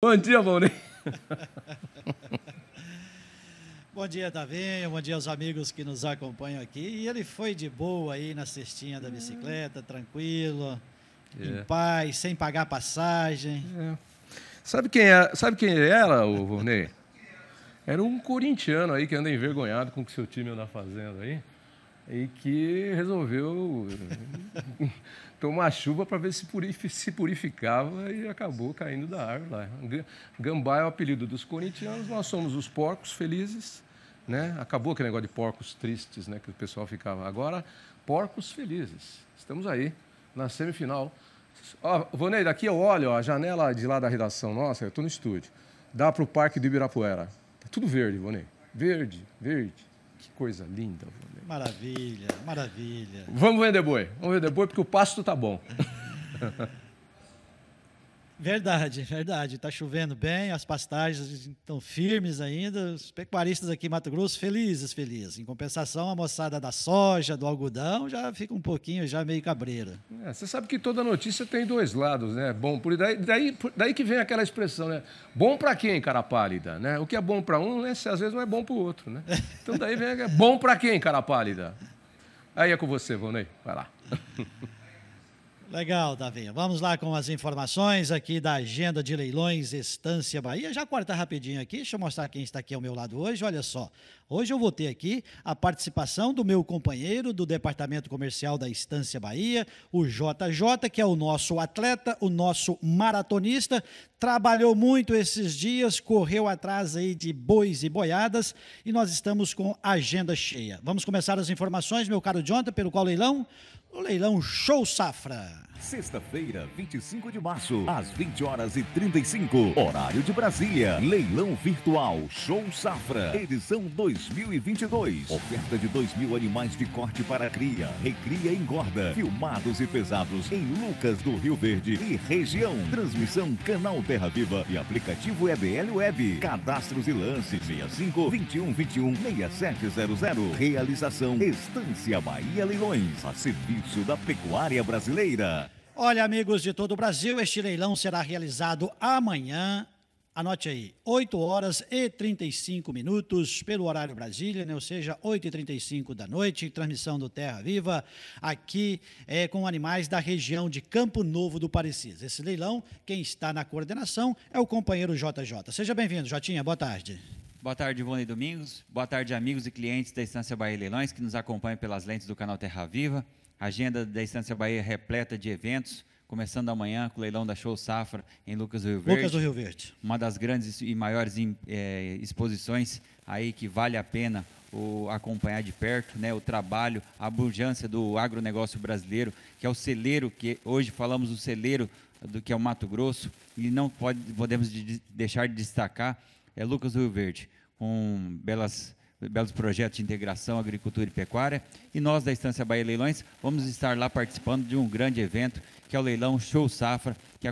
Bom dia, Valnei. bom dia, Davi. Bom dia aos amigos que nos acompanham aqui. E ele foi de boa aí na cestinha da é. bicicleta, tranquilo, é. em paz, sem pagar passagem. É. Sabe, quem é, sabe quem era, o Valnei? Era um corintiano aí que anda envergonhado com o que seu time anda fazendo aí. E que resolveu tomar chuva para ver se, purificava e acabou caindo da árvore lá. Gambá é o apelido dos corintianos, nós somos os porcos felizes, né? Acabou aquele negócio de porcos tristes, né? Que o pessoal ficava. Agora, porcos felizes. Estamos aí, na semifinal. Ó, Vaneira, daqui eu olho ó, a janela de lá da redação nossa, eu estou no estúdio. Dá para o Parque do Ibirapuera. Tá tudo verde, Vonei Verde, verde. Que coisa linda, Maravilha, maravilha. Vamos vender boi. Vamos vender boi porque o pasto tá bom. Verdade, verdade. Está chovendo bem, as pastagens estão firmes ainda. Os pecuaristas aqui em Mato Grosso felizes, felizes. Em compensação, a moçada da soja, do algodão, já fica um pouquinho, já meio cabreira. É, você sabe que toda notícia tem dois lados, né? Bom, por daí, daí, por, daí que vem aquela expressão, né? Bom para quem, cara pálida, né? O que é bom para um, né? às vezes não é bom para o outro, né? Então daí vem bom para quem, cara pálida. Aí é com você, Vonei. Vai lá. Legal, Davi. Vamos lá com as informações aqui da agenda de leilões Estância Bahia. Já corta rapidinho aqui, deixa eu mostrar quem está aqui ao meu lado hoje. Olha só, hoje eu vou ter aqui a participação do meu companheiro do Departamento Comercial da Estância Bahia, o JJ, que é o nosso atleta, o nosso maratonista, trabalhou muito esses dias, correu atrás aí de bois e boiadas e nós estamos com agenda cheia. Vamos começar as informações, meu caro Jonathan, pelo qual leilão? O leilão Show Safra. Sexta-feira, 25 de março, às 20 horas e 35, horário de Brasília. Leilão virtual Show Safra, edição 2022. Oferta de 2 mil animais de corte para cria, recria e engorda. Filmados e pesados em Lucas do Rio Verde e região. Transmissão Canal Terra Viva e aplicativo EBL Web. Cadastros e lances, 65 21, 21, 6700. Realização Estância Bahia Leilões, a serviço da pecuária brasileira. Olha, amigos de todo o Brasil, este leilão será realizado amanhã, anote aí, 8 horas e 35 minutos pelo horário Brasília, né? ou seja, 8 e 35 da noite, transmissão do Terra Viva, aqui é, com animais da região de Campo Novo do Parecis. Esse leilão, quem está na coordenação é o companheiro JJ. Seja bem-vindo, Jotinha, boa tarde. Boa tarde, Ivone Domingos. Boa tarde, amigos e clientes da Estância Bahia Leilões que nos acompanham pelas lentes do canal Terra Viva. Agenda da Estância Bahia é repleta de eventos, começando amanhã com o leilão da Show Safra em Lucas do Rio Verde. Lucas do Rio Verde. Uma das grandes e maiores é, exposições aí que vale a pena o, acompanhar de perto, né, o trabalho, a abundância do agronegócio brasileiro, que é o celeiro, que hoje falamos o celeiro do que é o Mato Grosso, e não pode, podemos de, deixar de destacar é Lucas do Rio Verde, com belas belos projetos de integração agricultura e pecuária. E nós da Estância Bahia Leilões vamos estar lá participando de um grande evento que é o leilão Show Safra, que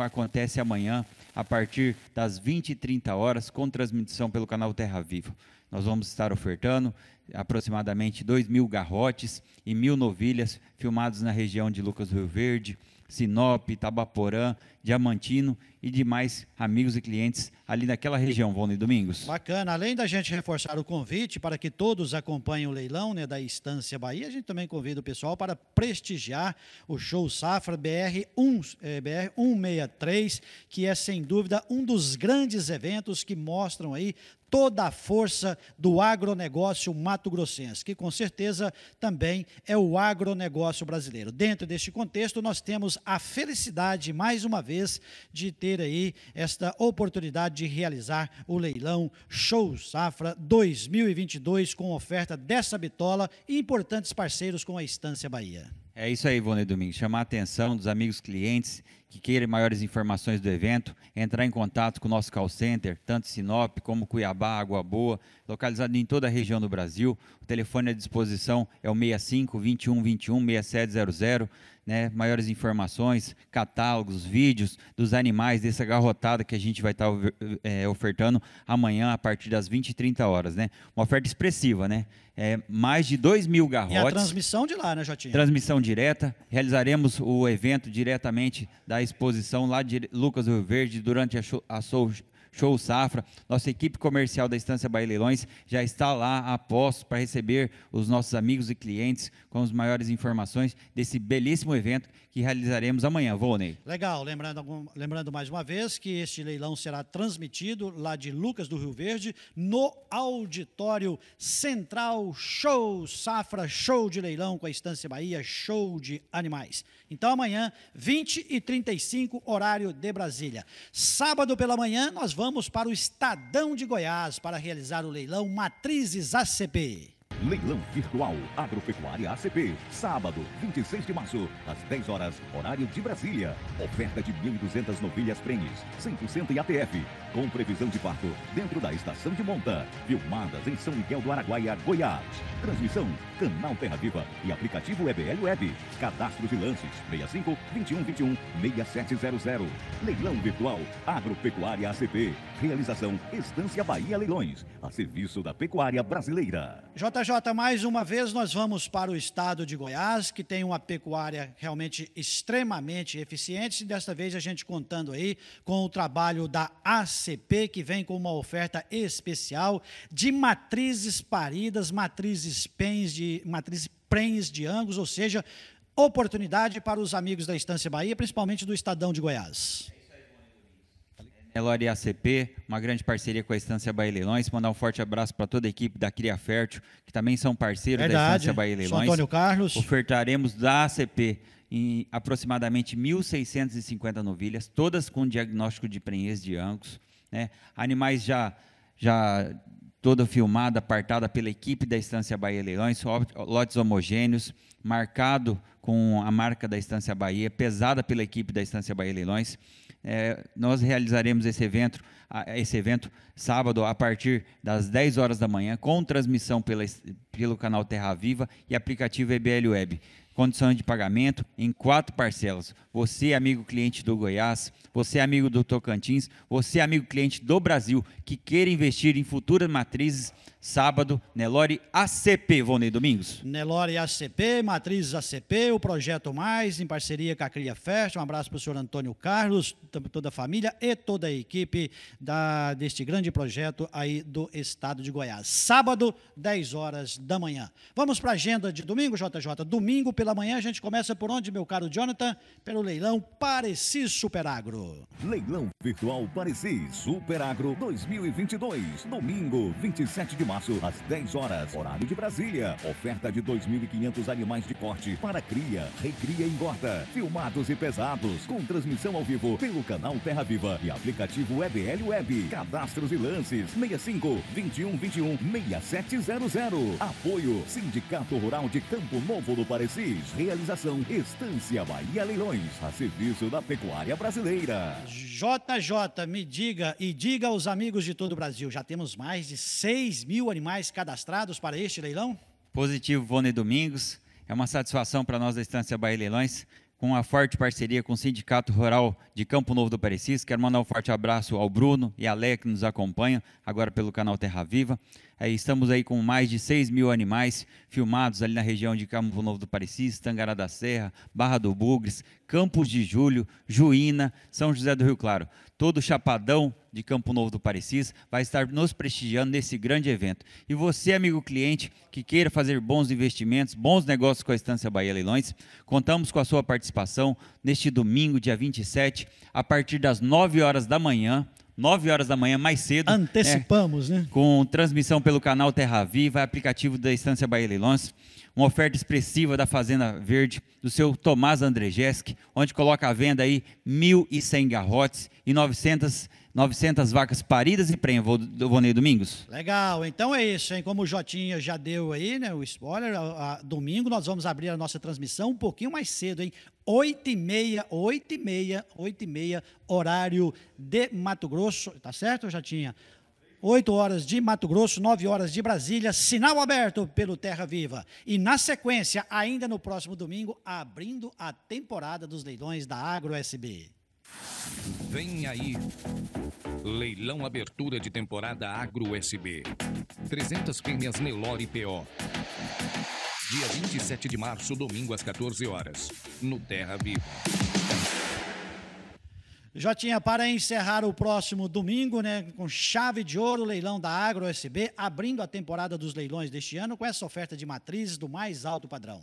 acontece amanhã a partir das 20 e 30 horas com transmissão pelo canal Terra Viva. Nós vamos estar ofertando aproximadamente 2 mil garrotes e mil novilhas filmados na região de Lucas do Rio Verde, Sinop, Itabaporã, Diamantino e demais amigos e clientes ali naquela região, Valnei Domingos. Bacana. Além da gente reforçar o convite para que todos acompanhem o leilão né, da Estância Bahia, a gente também convida o pessoal para prestigiar o show Safra BR, 1, BR 163, que é sem dúvida um dos grandes eventos que mostram aí toda a força do agronegócio mato-grossense, que com certeza também é o agronegócio brasileiro. Dentro deste contexto, nós temos a felicidade, mais uma vez, de ter aí esta oportunidade de realizar o leilão Show Safra 2022, com oferta dessa bitola e importantes parceiros com a Estância Bahia. É isso aí, Ivone Domingos. Chamar a atenção dos amigos clientes que queiram maiores informações do evento, entrar em contato com o nosso call center, tanto Sinop como Cuiabá, Água Boa, localizado em toda a região do Brasil. O telefone à disposição é o 65 21 21 6700 né, maiores informações, catálogos, vídeos dos animais, dessa garrotada que a gente vai tá estar é, ofertando amanhã a partir das 20 e 30 horas. Né? Uma oferta expressiva, né? É, mais de 2 mil garrotes. E a transmissão de lá, né, Jotinho? Transmissão direta. Realizaremos o evento diretamente da exposição lá de Lucas Rio Verde durante a, show, a show Show Safra. Nossa equipe comercial da Estância Baileilões já está lá a postos para receber os nossos amigos e clientes com as maiores informações desse belíssimo evento que realizaremos amanhã. Volney. Legal. Lembrando, lembrando mais uma vez que este leilão será transmitido lá de Lucas do Rio Verde no auditório Central Show Safra, show de leilão com a Estância Bahia, show de animais. Então amanhã, 20 e 35 horário de Brasília. Sábado pela manhã nós vamos para o Estadão de Goiás para realizar o leilão Matrizes ACP. Leilão virtual Agropecuária ACP, sábado, 26 de março, às 10 horas, horário de Brasília. Oferta de 1.200 novilhas prenhes, 100% IATF, com previsão de parto dentro da estação de monta. Filmadas em São Miguel do Araguaia, Goiás. Transmissão, canal Terra Viva e aplicativo EBL Web. Cadastro de lances, 65 21 21 6700. Leilão virtual Agropecuária ACP. Realização Estância Bahia Leilões, a serviço da pecuária brasileira. JG Jota, mais uma vez nós vamos para o estado de Goiás, que tem uma pecuária realmente extremamente eficiente. E desta vez a gente contando aí com o trabalho da ACP, que vem com uma oferta especial de matrizes paridas, matrizes pens de matrizes prens de Angus, ou seja, oportunidade para os amigos da Estância Bahia, principalmente do Estadão de Goiás. Nelore ACP, uma grande parceria com a Estância Bahia Leilões. Mandar um forte abraço para toda a equipe da Cria Fértil, que também são parceiros Verdade. da Estância Bahia Leilões. Sou Antônio Carlos. Ofertaremos da ACP em aproximadamente 1.650 novilhas, todas com diagnóstico de prenhez de angus. Né? Animais já, já toda filmada, apartada pela equipe da Estância Bahia Leões, lotes homogêneos, marcado com a marca da Estância Bahia, pesada pela equipe da Estância Bahia Leilões. É, nós realizaremos esse evento, esse evento sábado a partir das 10 horas da manhã, com transmissão pela, pelo canal Terra Viva e aplicativo EBL Web condições de pagamento em quatro parcelas. Você, amigo cliente do Goiás, você, amigo do Tocantins, você, amigo cliente do Brasil, que queira investir em futuras matrizes, sábado, Nelore ACP, Vonei Domingos. Nelore ACP, Matrizes ACP, o Projeto Mais, em parceria com a Cria Festa. Um abraço para o senhor Antônio Carlos, toda a família e toda a equipe da, deste grande projeto aí do estado de Goiás. Sábado, 10 horas da manhã. Vamos para a agenda de domingo, JJ. Domingo, pela Amanhã manhã, a gente começa por onde, meu caro Jonathan? Pelo leilão Pareci Superagro. Leilão virtual Pareci Superagro 2022, domingo, 27 de março, às 10 horas, horário de Brasília. Oferta de 2.500 animais de corte para cria, recria e engorda. Filmados e pesados, com transmissão ao vivo pelo canal Terra Viva e aplicativo EBL Web. Cadastros e lances 65 21 21 6700. Apoio Sindicato Rural de Campo Novo do Pareci. Realização Estância Bahia Leilões, a serviço da pecuária brasileira. JJ, me diga e diga aos amigos de todo o Brasil, já temos mais de 6 mil animais cadastrados para este leilão? Positivo, Vone Domingos. É uma satisfação para nós da Estância Bahia Leilões com uma forte parceria com o Sindicato Rural de Campo Novo do Parecis. Quero mandar um forte abraço ao Bruno e à Leia que nos acompanham agora pelo canal Terra Viva. É, estamos aí com mais de 6 mil animais filmados ali na região de Campo Novo do Parecis, Tangará da Serra, Barra do Bugres, Campos de Julho, Juína, São José do Rio Claro. Todo o chapadão de Campo Novo do Parecis vai estar nos prestigiando nesse grande evento. E você, amigo cliente, que queira fazer bons investimentos, bons negócios com a Estância Bahia Leilões, contamos com a sua participação neste domingo, dia 27, a partir das 9 horas da manhã, 9 horas da manhã, mais cedo. Antecipamos, né? né? Com transmissão pelo canal Terra Viva, aplicativo da Estância Bahia Leilões uma oferta expressiva da Fazenda Verde, do seu Tomás Andrejeski, onde coloca à venda aí 1.100 garrotes e 900, 900 vacas paridas e prenha, Vonei Domingos. Legal, então é isso, hein? Como o Jotinha já deu aí, né, o spoiler, a, a, domingo nós vamos abrir a nossa transmissão um pouquinho mais cedo, hein? 8 e meia, 8 e meia, 8 e meia, horário de Mato Grosso, tá certo, Jotinha? 8 horas de Mato Grosso, 9 horas de Brasília, sinal aberto pelo Terra Viva. E na sequência, ainda no próximo domingo, abrindo a temporada dos leilões da AgroSB. Vem aí. Leilão abertura de temporada AgroSB. 300 fêmeas Nelore PO. Dia 27 de março, domingo às 14 horas, no Terra Viva. Jotinha, para encerrar o próximo domingo, né, com chave de ouro, leilão da AgroSB, abrindo a temporada dos leilões deste ano com essa oferta de matrizes do mais alto padrão.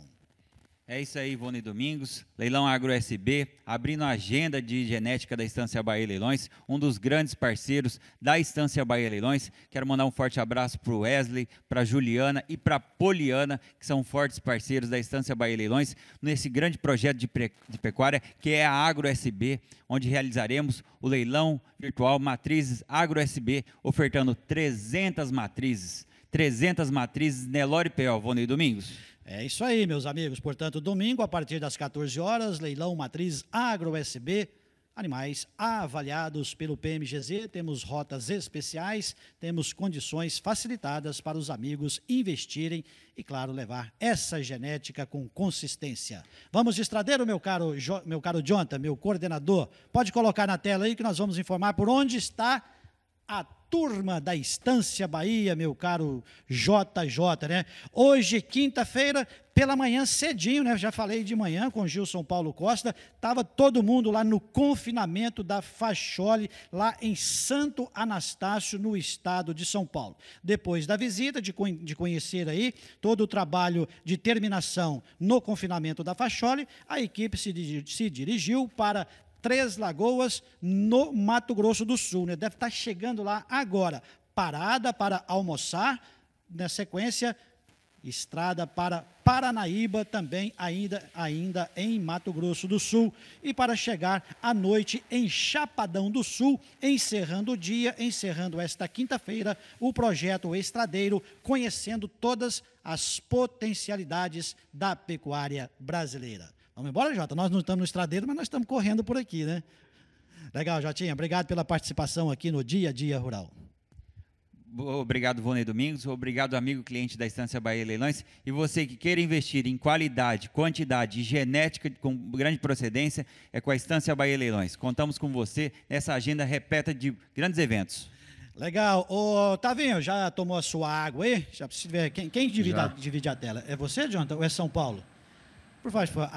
É isso aí, Ivone Domingos, Leilão AgroSB, abrindo a agenda de genética da Estância Bahia Leilões, um dos grandes parceiros da Estância Bahia Leilões. Quero mandar um forte abraço para o Wesley, para Juliana e para Poliana, que são fortes parceiros da Estância Bahia Leilões, nesse grande projeto de, de pecuária que é a AgroSB, onde realizaremos o leilão virtual Matrizes AgroSB, ofertando 300 matrizes. 300 matrizes Nelore P.O. Vonei Domingos. É isso aí, meus amigos. Portanto, domingo, a partir das 14 horas, leilão matriz AgroSB animais avaliados pelo PMGZ, temos rotas especiais, temos condições facilitadas para os amigos investirem e, claro, levar essa genética com consistência. Vamos de estradeiro, meu caro, meu caro Jonathan, meu coordenador. Pode colocar na tela aí que nós vamos informar por onde está a turma da Estância Bahia, meu caro JJ, né? Hoje, quinta-feira, pela manhã cedinho, né? Já falei de manhã com Gilson Paulo Costa, tava todo mundo lá no confinamento da Fachole, lá em Santo Anastácio, no estado de São Paulo. Depois da visita, de, de conhecer aí todo o trabalho de terminação no confinamento da Fachole, a equipe se, se dirigiu para Três Lagoas, no Mato Grosso do Sul. Né? Deve estar tá chegando lá agora. Parada para almoçar, na sequência, estrada para Paranaíba, também ainda, ainda em Mato Grosso do Sul, e para chegar à noite em Chapadão do Sul, encerrando o dia, encerrando esta quinta-feira, o projeto Estradeiro, conhecendo todas as potencialidades da pecuária brasileira. Vamos embora, Jota? Nós não estamos no estradeiro, mas nós estamos correndo por aqui, né? Legal, Jotinha. Obrigado pela participação aqui no Dia a Dia Rural. Obrigado, Vonei Domingos. Obrigado, amigo cliente da Estância Bahia Leilões. E você que queira investir em qualidade, quantidade e genética com grande procedência, é com a Estância Bahia Leilões. Contamos com você nessa agenda repleta de grandes eventos. Legal. Ô, Tavinho, já tomou a sua água aí? Já, quem, quem divide, a, divide a tela? É você, Jonathan, ou é São Paulo? Por favor,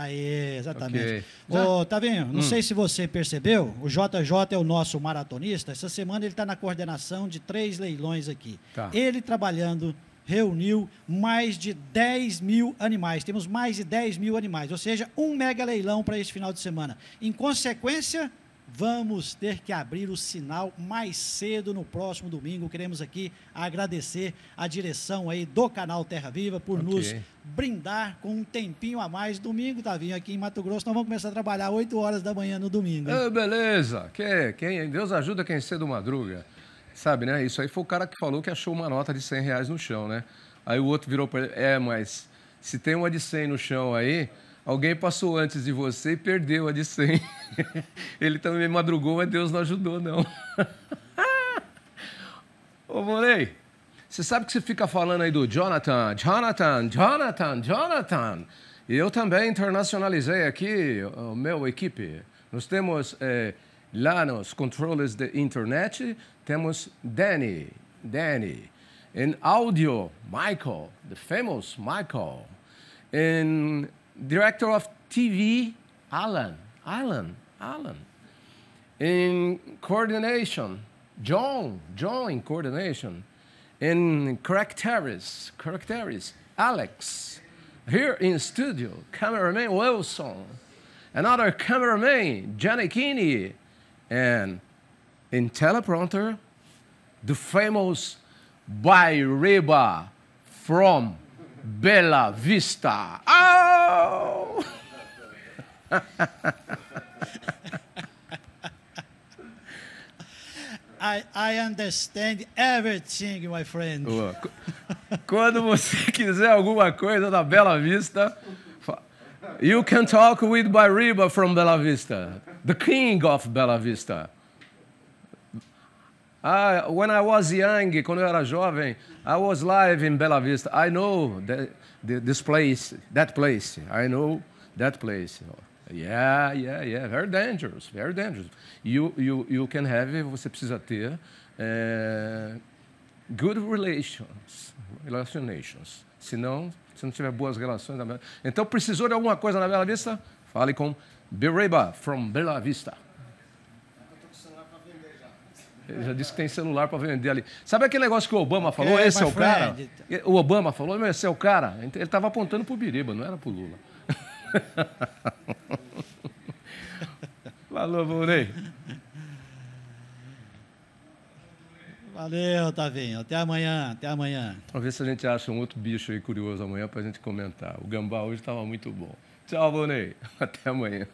exatamente. Okay. Ô, Tavinho, não hum. sei se você percebeu, o JJ é o nosso maratonista. Essa semana ele está na coordenação de três leilões aqui. Tá. Ele trabalhando reuniu mais de 10 mil animais. Temos mais de 10 mil animais, ou seja, um mega leilão para esse final de semana. Em consequência, vamos ter que abrir o sinal mais cedo no próximo domingo. Queremos aqui agradecer a direção aí do canal Terra Viva por okay. nos brindar com um tempinho a mais. Domingo, Tavinho, tá aqui em Mato Grosso, nós vamos começar a trabalhar 8 horas da manhã no domingo. É, beleza. Que, quem, Deus ajuda quem cedo madruga. Sabe, né? Isso aí foi o cara que falou que achou uma nota de 100 reais no chão, né? Aí o outro virou para ele, é, mas se tem uma de 100 no chão aí, Alguém passou antes de você e perdeu a de 100. Ele também madrugou, mas Deus não ajudou, não. Ô, Morei, você sabe que você fica falando aí do Jonathan, Jonathan, Jonathan, Jonathan. E eu também internacionalizei aqui o meu equipe. Nós temos eh, lá nos controles de internet, temos Danny, Danny. Em áudio, Michael, the famous Michael. Em director of TV, Alan, Alan, Alan. In coordination, John, John in coordination. In characters, characters, Alex. Here in studio, cameraman Wilson. Another cameraman, Janikini, And in teleprompter, the famous Bayreba from Bella Vista. Oh! I, I understand everything, my friend. Quando você quiser alguma coisa da Bela Vista, you can talk with Bariba from Bela Vista, the king of Bela Vista. I, ah, when I was young, quando eu era jovem, I was live in Bela Vista. I know that this place, that place. I know that place. Yeah, yeah, yeah. Very dangerous, very dangerous. You, you, you can have, você precisa ter uh, good relations, relations. Senão, se não tiver boas relações... Então, precisou de alguma coisa na Bela Vista? Fale com Bereba, from Bela Vista. Ele já disse que tem celular para vender ali. Sabe aquele negócio que o Obama falou? É, é esse é o cara? O Obama falou, esse é o cara. Ele estava apontando para o Biriba, não era para o Lula. Falou, Volney. Valeu, Tavinho. Até amanhã, até amanhã. Vamos ver se a gente acha um outro bicho aí curioso amanhã para a gente comentar. O gambá hoje estava muito bom. Tchau, Volney. Até amanhã.